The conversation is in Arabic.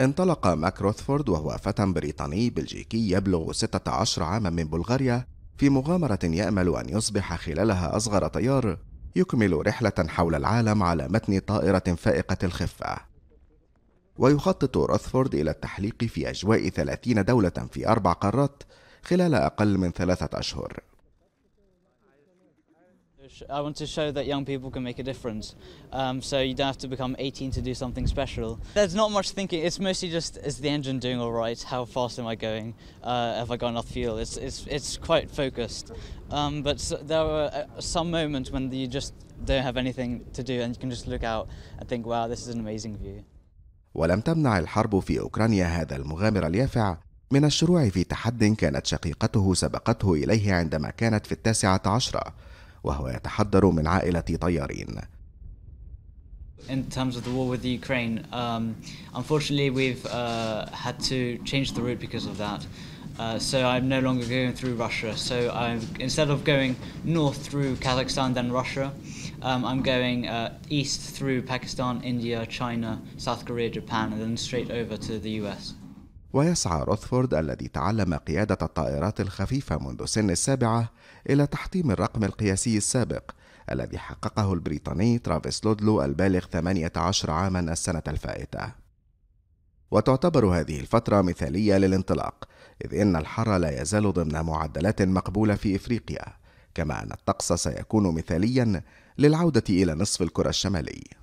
انطلق ماك روثفورد وهو فتى بريطاني بلجيكي يبلغ 16 عاما من بلغاريا في مغامرة يأمل أن يصبح خلالها أصغر طيار يكمل رحلة حول العالم على متن طائرة فائقة الخفة ويخطط روثفورد إلى التحليق في أجواء 30 دولة في أربع قارات خلال أقل من ثلاثة أشهر I want to show that young people can make a difference. Um, so you don't have to become 18 to do something special. There's not much thinking. It's mostly just, is the engine doing all right? How fast am I going? Uh, have I got enough fuel? It's, it's, it's quite focused. Um, but so there are uh, some moments when you just don't have anything to do and you can just look out and think, wow, this is an amazing view. ولم تمنع الحرب في أوكرانيا هذا المغامر اليافع من الشروع في تحد كانت شقيقته سبقته إليه عندما كانت في التاسعة عشرة وهو يتحدر من عائلة طيارين in terms of the war with the Ukraine, um, unfortunately, we've uh, had to change the route because of that. Uh, so I'm no longer going through Russia. So I'm, instead of going north through Kazakhstan, then Russia, um, I'm going uh, east through Pakistan, India, China, South Korea, Japan, and then straight over to the US. ويسعى روثفورد الذي تعلم قيادة الطائرات الخفيفة منذ سن السابعة إلى تحطيم الرقم القياسي السابق الذي حققه البريطاني ترافيس لودلو البالغ 18 عاما السنة الفائتة وتعتبر هذه الفترة مثالية للانطلاق إذ إن الحر لا يزال ضمن معدلات مقبولة في إفريقيا كما أن الطقس سيكون مثاليا للعودة إلى نصف الكرة الشمالي